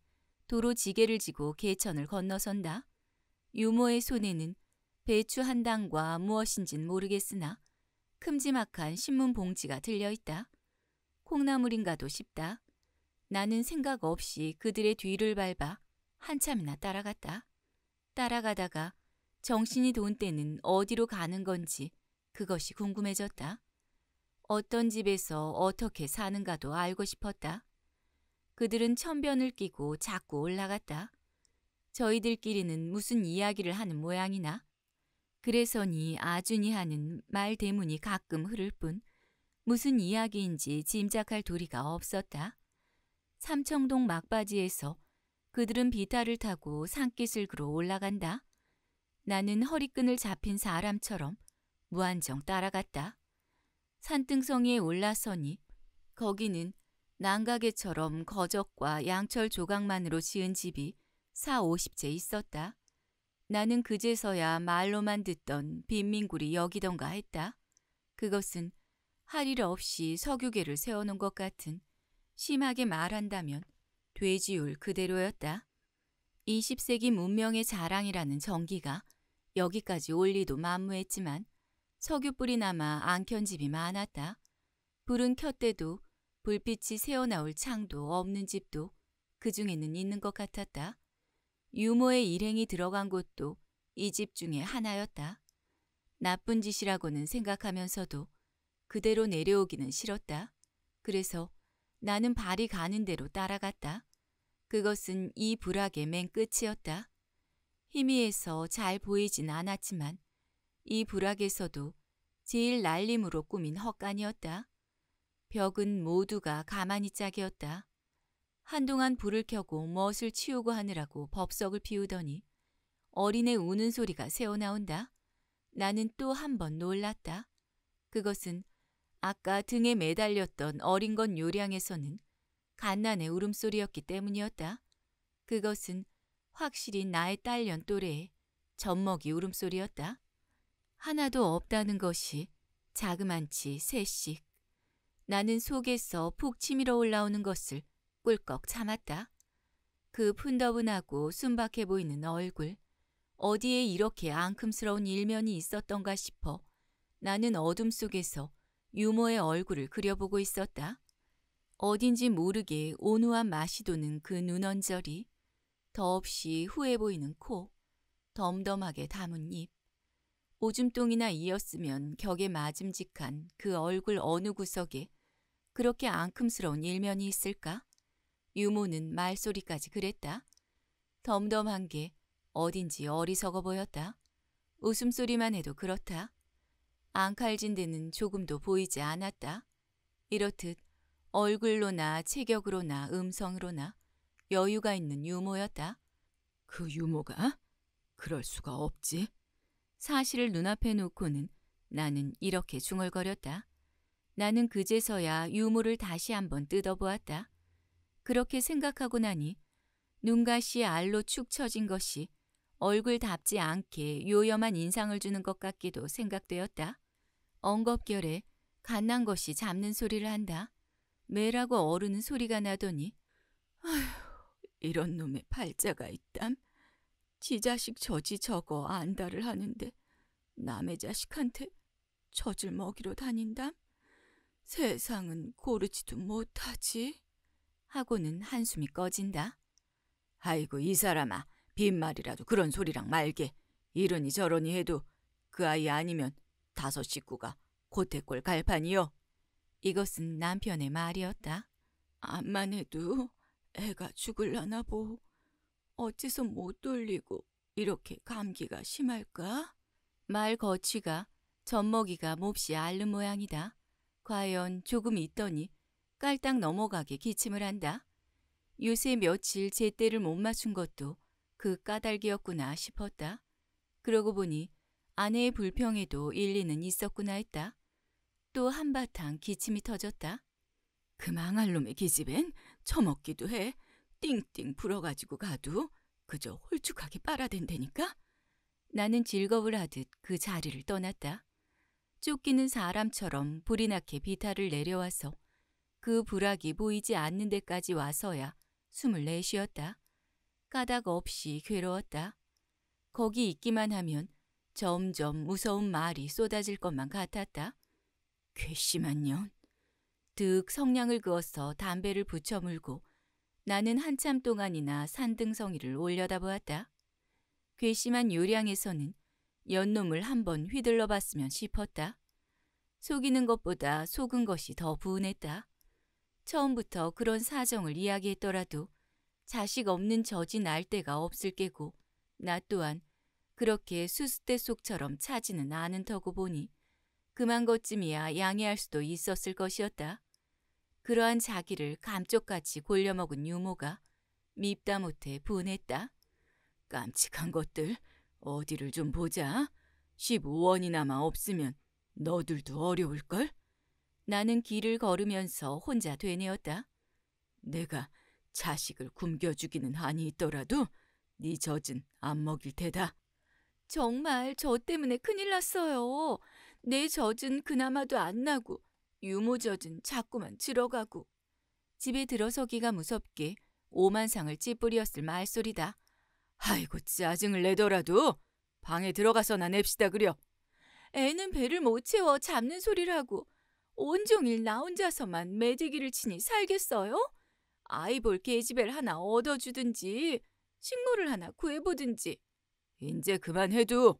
도로 지게를 지고 개천을 건너선다. 유모의 손에는 배추 한 당과 무엇인진 모르겠으나 큼지막한 신문 봉지가 들려있다. 콩나물인가도 싶다. 나는 생각 없이 그들의 뒤를 밟아 한참이나 따라갔다. 따라가다가 정신이 돈 때는 어디로 가는 건지 그것이 궁금해졌다. 어떤 집에서 어떻게 사는가도 알고 싶었다. 그들은 천변을 끼고 자꾸 올라갔다. 저희들끼리는 무슨 이야기를 하는 모양이나 그래서니 아준이 하는 말 대문이 가끔 흐를 뿐 무슨 이야기인지 짐작할 도리가 없었다. 삼청동 막바지에서 그들은 비탈을 타고 산깃을 그로 올라간다. 나는 허리끈을 잡힌 사람처럼 무한정 따라갔다. 산등성이에 올라서니 거기는 난가게처럼 거적과 양철 조각만으로 지은 집이 4, 5 0채 있었다. 나는 그제서야 말로만 듣던 빈민굴이 여기던가 했다. 그것은 할 일 없이 석유계를 세워놓은 것 같은 심하게 말한다면 돼지율 그대로였다. 20세기 문명의 자랑이라는 전기가 여기까지 올 리도 만무했지만 석유불이 남아 안 켠집이 많았다. 불은 켰대도 불빛이 새어나올 창도 없는 집도 그 중에는 있는 것 같았다. 유모의 일행이 들어간 곳도 이 집 중에 하나였다. 나쁜 짓이라고는 생각하면서도 그대로 내려오기는 싫었다. 그래서 나는 발이 가는 대로 따라갔다. 그것은 이 불악의 맨 끝이었다. 희미해서 잘 보이진 않았지만 이불악에서도 제일 날림으로 꾸민 헛간이었다. 벽은 모두가 가만히 짝이었다. 한동안 불을 켜고 멋을 치우고 하느라고 법석을 피우더니 어린애 우는 소리가 새어나온다. 나는 또 한 번 놀랐다. 그것은 아까 등에 매달렸던 어린 건 요량에서는 갓난의 울음소리였기 때문이었다. 그것은 확실히 나의 딸년 또래의 젖먹이 울음소리였다. 하나도 없다는 것이 자그만치 셋씩 나는 속에서 푹 치밀어 올라오는 것을 꿀꺽 참았다. 그 푼더분하고 순박해 보이는 얼굴, 어디에 이렇게 앙큼스러운 일면이 있었던가 싶어 나는 어둠 속에서 유모의 얼굴을 그려보고 있었다. 어딘지 모르게 온화한 맛이 도는 그 눈언저리, 더없이 후해 보이는 코, 덤덤하게 담은 입, 오줌똥이나 이었으면 격에 맞음직한 그 얼굴 어느 구석에 그렇게 앙큼스러운 일면이 있을까? 유모는 말소리까지 그랬다. 덤덤한 게 어딘지 어리석어 보였다. 웃음소리만 해도 그렇다. 앙칼진 데는 조금도 보이지 않았다. 이렇듯 얼굴로나 체격으로나 음성으로나 여유가 있는 유모였다. 그 유모가? 그럴 수가 없지. 사실을 눈앞에 놓고는 나는 이렇게 중얼거렸다. 나는 그제서야 유물을 다시 한번 뜯어보았다. 그렇게 생각하고 나니 눈가시 알로 축 처진 것이 얼굴답지 않게 요염한 인상을 주는 것 같기도 생각되었다. 엉겁결에 갓난 것이 잡는 소리를 한다. 매라고 어르는 소리가 나더니 아휴 이런 놈의 팔자가 있담. 지 자식 저지 저거 안달을 하는데 남의 자식한테 젖을 먹이러 다닌담? 세상은 고르지도 못하지. 하고는 한숨이 꺼진다. 아이고 이 사람아 빈말이라도 그런 소리랑 말게. 이러니 저러니 해도 그 아이 아니면 다섯 식구가 고태골 갈판이요. 이것은 남편의 말이었다. 암만 해도 애가 죽을라나 보. 어째서 못 돌리고 이렇게 감기가 심할까? 말 거취가 젖먹이가 몹시 앓는 모양이다. 과연 조금 있더니 깔딱 넘어가게 기침을 한다. 요새 며칠 제때를 못 맞춘 것도 그 까닭이었구나 싶었다. 그러고 보니 아내의 불평에도 일리는 있었구나 했다. 또 한바탕 기침이 터졌다. 그 망할 놈의 기집엔 처먹기도 해. 띵띵 불어가지고 가도 그저 홀쭉하게 빨아댄다니까? 나는 즐거울 하듯 그 자리를 떠났다. 쫓기는 사람처럼 불이 나게 비탈을 내려와서 그 불악이 보이지 않는 데까지 와서야 숨을 내쉬었다. 까닭 없이 괴로웠다. 거기 있기만 하면 점점 무서운 말이 쏟아질 것만 같았다. 괘씸한 년. 득 성냥을 그어서 담배를 붙여 물고 나는 한참 동안이나 산등성이를 올려다보았다. 괘씸한 요량에서는 연놈을 한 번 휘둘러 봤으면 싶었다. 속이는 것보다 속은 것이 더분했다 처음부터 그런 사정을 이야기했더라도 자식 없는 저지 날때가 없을 게고 나 또한 그렇게 수수대 속처럼 차지는 않은 터고 보니 그만 것쯤이야 양해할 수도 있었을 것이었다. 그러한 자기를 감쪽같이 골려먹은 유모가 밉다 못해 분했다. 깜찍한 것들 어디를 좀 보자. 15원이나마 없으면 너들도 어려울걸? 나는 길을 걸으면서 혼자 되뇌었다. 내가 자식을 굶겨 죽이는 한이 있더라도 네 젖은 안 먹일 테다. 정말 저 때문에 큰일 났어요. 내 젖은 그나마도 안 나고 유무젖은 자꾸만 들어가고 집에 들어서기가 무섭게 오만상을 찌뿌리었을 말소리다. 아이고 짜증을 내더라도 방에 들어가서나 냅시다 그려. 애는 배를 못 채워 잡는 소리라고 온종일 나 혼자서만 매대기를 치니 살겠어요? 아이볼 계집애를 하나 얻어주든지 식물을 하나 구해보든지 이제 그만해도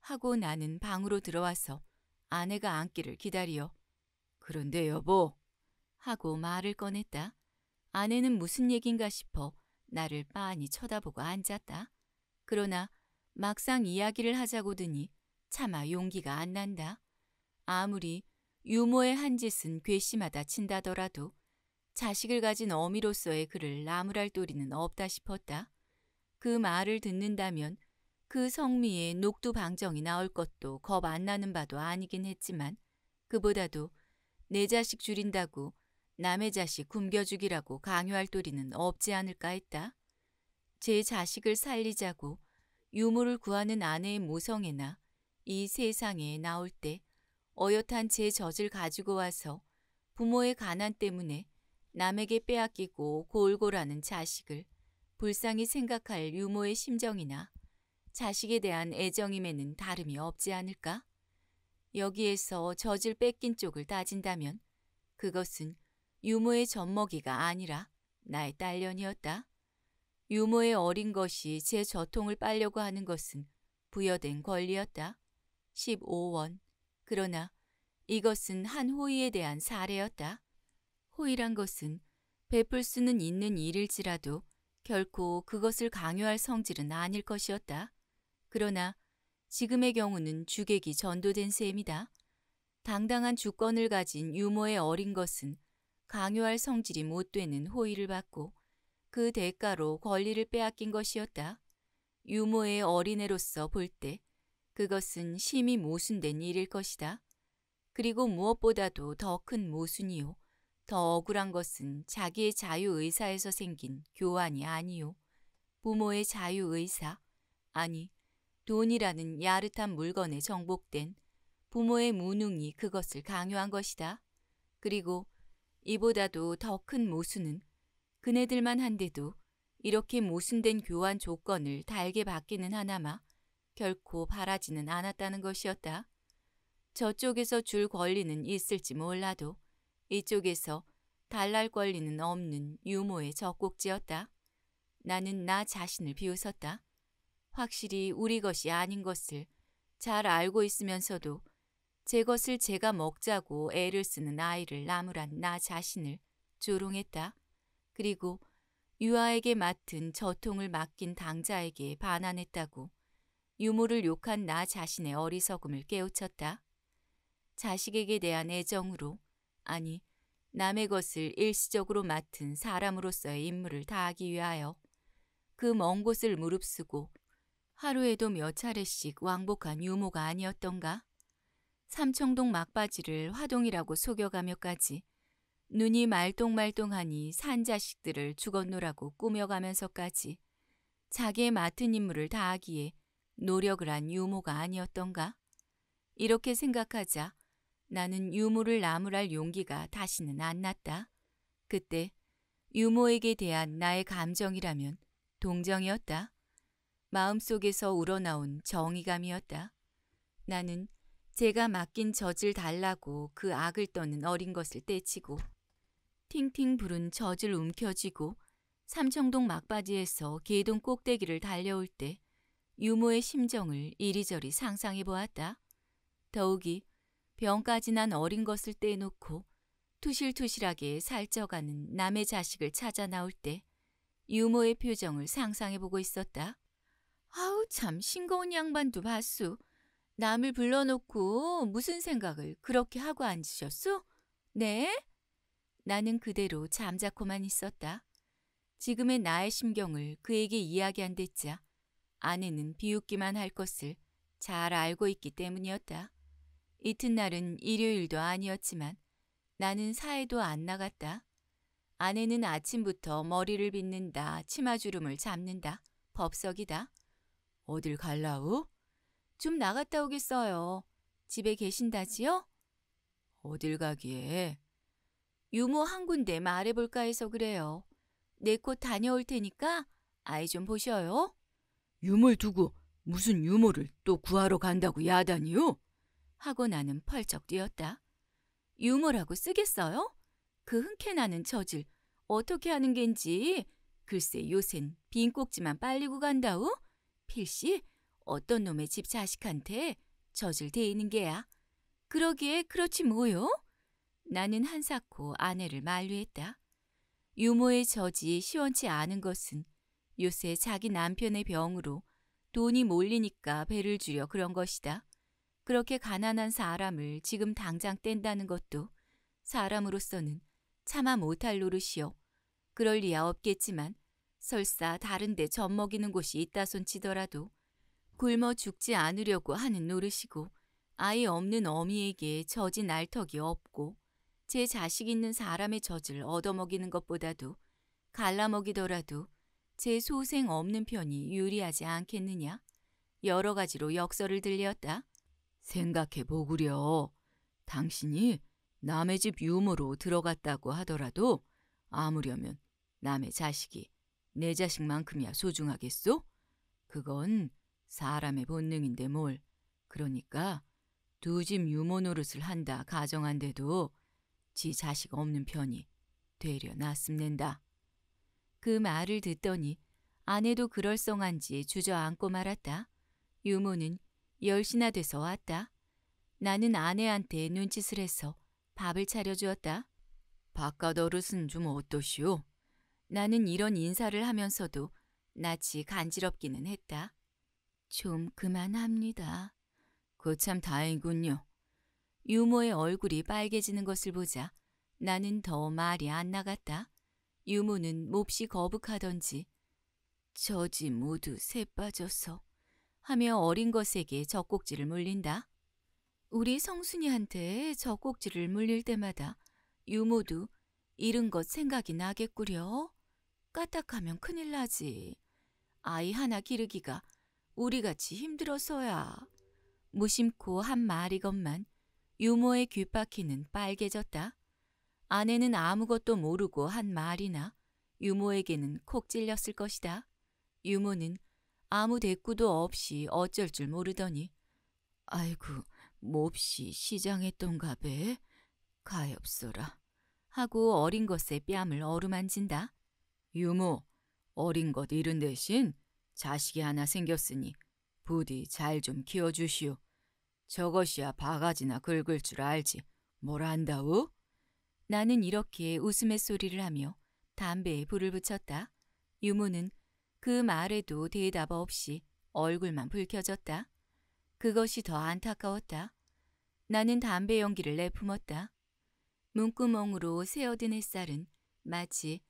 하고 나는 방으로 들어와서 아내가 앉기를 기다려 그런데 여보 하고 말을 꺼냈다. 아내는 무슨 얘긴가 싶어 나를 빤히 쳐다보고 앉았다. 그러나 막상 이야기를 하자고 드니 차마 용기가 안 난다. 아무리 유모의 한 짓은 괘씸하다 친다더라도 자식을 가진 어미로서의 그를 나무랄 도리는 없다 싶었다. 그 말을 듣는다면 그 성미에 녹두방정이 나올 것도 겁 안 나는 바도 아니긴 했지만 그보다도 내 자식 줄인다고 남의 자식 굶겨죽이라고 강요할 도리는 없지 않을까 했다. 제 자식을 살리자고 유물을 구하는 아내의 모성애나 이 세상에 나올 때 어엿한 제 젖을 가지고 와서 부모의 가난 때문에 남에게 빼앗기고 골골하는 자식을 불쌍히 생각할 유모의 심정이나 자식에 대한 애정임에는 다름이 없지 않을까? 여기에서 젖을 뺏긴 쪽을 따진다면 그것은 유모의 젖먹이가 아니라 나의 딸년이었다. 유모의 어린 것이 제 저통을 빨려고 하는 것은 부여된 권리였다. 15원. 그러나 이것은 한 호의에 대한 사례였다. 호의란 것은 베풀 수는 있는 일일지라도 결코 그것을 강요할 성질은 아닐 것이었다. 그러나 지금의 경우는 주객이 전도된 셈이다. 당당한 주권을 가진 유머의 어린 것은 강요할 성질이 못 되는 호의를 받고 그 대가로 권리를 빼앗긴 것이었다. 유머의 어린애로서 볼 때 그것은 심히 모순된 일일 것이다. 그리고 무엇보다도 더 큰 모순이요. 더 억울한 것은 자기의 자유의사에서 생긴 교환이 아니요. 부모의 자유의사, 아니 돈이라는 야릇한 물건에 정복된 부모의 무능이 그것을 강요한 것이다. 그리고 이보다도 더 큰 모순은 그네들만 한데도 이렇게 모순된 교환 조건을 달게 받기는 하나마 결코 바라지는 않았다는 것이었다. 저쪽에서 줄 권리는 있을지 몰라도 이쪽에서 달랄 권리는 없는 유모의 젖꼭지였다. 나는 나 자신을 비웃었다. 확실히 우리 것이 아닌 것을 잘 알고 있으면서도 제 것을 제가 먹자고 애를 쓰는 아이를 나무란 나 자신을 조롱했다. 그리고 유아에게 맡은 저통을 맡긴 당자에게 반환했다고 유모를 욕한 나 자신의 어리석음을 깨우쳤다. 자식에게 대한 애정으로 아니 남의 것을 일시적으로 맡은 사람으로서의 임무를 다하기 위하여 그 먼 곳을 무릅쓰고 하루에도 몇 차례씩 왕복한 유모가 아니었던가? 삼청동 막바지를 화동이라고 속여가며까지 눈이 말똥말똥하니 산 자식들을 죽었노라고 꾸며가면서까지 자기의 맡은 임무를 다하기에 노력을 한 유모가 아니었던가? 이렇게 생각하자 나는 유모를 나무랄 용기가 다시는 안 났다. 그때 유모에게 대한 나의 감정이라면 동정이었다. 마음속에서 우러나온 정의감이었다. 나는 제가 맡긴 젖을 달라고 그 악을 떠는 어린 것을 떼치고 팅팅 부른 젖을 움켜쥐고 삼청동 막바지에서 개동 꼭대기를 달려올 때 유모의 심정을 이리저리 상상해 보았다. 더욱이 병까지 난 어린 것을 떼놓고 투실투실하게 살쪄가는 남의 자식을 찾아 나올 때 유모의 표정을 상상해 보고 있었다. 아우 참 싱거운 양반도 봤수. 남을 불러놓고 무슨 생각을 그렇게 하고 앉으셨소? 네? 나는 그대로 잠자코만 있었다. 지금의 나의 심경을 그에게 이야기한 데자 아내는 비웃기만 할 것을 잘 알고 있기 때문이었다. 이튿날은 일요일도 아니었지만 나는 사회도 안 나갔다. 아내는 아침부터 머리를 빗는다, 치마주름을 잡는다, 법석이다. 어딜 갈라우? 좀 나갔다 오겠어요. 집에 계신다지요? 어딜 가기에? 유모 한 군데 말해볼까 해서 그래요. 내곳 다녀올 테니까 아이 좀 보셔요. 유모를 두고 무슨 유모를 또 구하러 간다고 야단이요? 하고 나는 펄쩍 뛰었다. 유모라고 쓰겠어요? 그 흔쾌나는 처질 어떻게 하는 겐지 글쎄 요샌 빈 꼭지만 빨리고 간다우? 필시 어떤 놈의 집 자식한테 젖을 대이는 게야. 그러기에 그렇지 뭐요? 나는 한사코 아내를 만류했다. 유모의 저지 시원치 않은 것은 요새 자기 남편의 병으로 돈이 몰리니까 배를 줄여 그런 것이다. 그렇게 가난한 사람을 지금 당장 뗀다는 것도 사람으로서는 차마 못할 노릇이요. 그럴 리야 없겠지만 설사 다른데 젖먹이는 곳이 있다손 치더라도 굶어 죽지 않으려고 하는 노릇이고 아이 없는 어미에게 젖이 날 턱이 없고 제 자식 있는 사람의 젖을 얻어먹이는 것보다도 갈라먹이더라도 제 소생 없는 편이 유리하지 않겠느냐? 여러 가지로 역설을 들렸다. 생각해 보구려. 당신이 남의 집 유모로 들어갔다고 하더라도 아무려면 남의 자식이 내 자식만큼이야 소중하겠소? 그건 사람의 본능인데 뭘. 그러니까 두 집 유모 노릇을 한다 가정한데도 지 자식 없는 편이 되려 낫습낸다. 그 말을 듣더니 아내도 그럴성한지 주저앉고 말았다. 유모는 열시나 돼서 왔다. 나는 아내한테 눈짓을 해서 밥을 차려주었다. 바깥 어릇은 좀 어떠시오? 나는 이런 인사를 하면서도 낯이 간지럽기는 했다. 좀 그만합니다. 그 참 다행이군요. 유모의 얼굴이 빨개지는 것을 보자 나는 더 말이 안 나갔다. 유모는 몹시 거북하던지 저지 모두 새빠졌어 하며 어린 것에게 젖꼭지를 물린다. 우리 성순이한테 젖꼭지를 물릴 때마다 유모도 잃은 것 생각이 나겠구려. 까딱하면 큰일 나지. 아이 하나 기르기가 우리같이 힘들어서야. 무심코 한 말이건만 유모의 귓바퀴는 빨개졌다. 아내는 아무것도 모르고 한 말이나 유모에게는 콕 찔렸을 것이다. 유모는 아무 대꾸도 없이 어쩔 줄 모르더니 아이고 몹시 시장했던가 배 가엾어라 하고 어린 것에 뺨을 어루만진다. 유모, 어린 것 잃은 대신 자식이 하나 생겼으니 부디 잘 좀 키워주시오. 저것이야 바가지나 긁을 줄 알지. 뭘 안다우? 나는 이렇게 웃음의소리를 하며 담배에 불을 붙였다. 유모는 그 말에도 대답 없이 얼굴만 붉혀졌다. 그것이 더 안타까웠다. 나는 담배 연기를 내뿜었다. 문구멍으로 새어든 햇살은 마치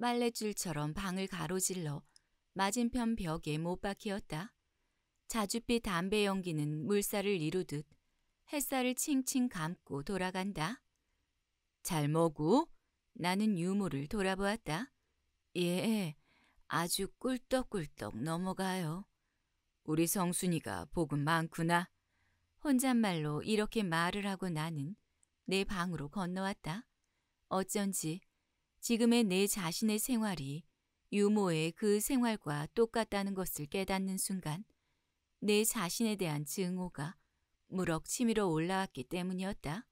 빨랫줄처럼 방을 가로질러 맞은편 벽에 못 박히었다. 자줏빛 담배 연기는 물살을 이루듯 햇살을 칭칭 감고 돌아간다. 잘 먹고? 나는 유모를 돌아보았다. 예, 아주 꿀떡꿀떡 넘어가요. 우리 성순이가 복은 많구나. 혼잣말로 이렇게 말을 하고 나는 내 방으로 건너왔다. 어쩐지 지금의 내 자신의 생활이 유모의 그 생활과 똑같다는 것을 깨닫는 순간 내 자신에 대한 증오가 무럭 치밀어 올라왔기 때문이었다.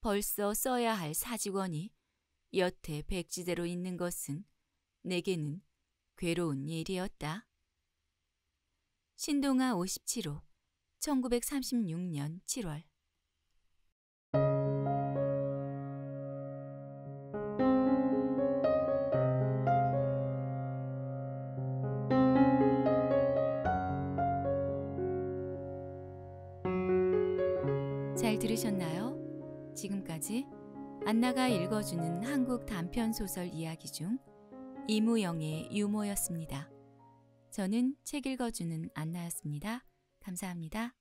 벌써 써야 할 사직원이 여태 백지대로 있는 것은 내게는 괴로운 일이었다. 신동아 57호 1936년 7월 지금까지 안나가 읽어주는 한국 단편 소설 이야기 중 이무영의 유모였습니다. 저는 책 읽어주는 안나였습니다. 감사합니다.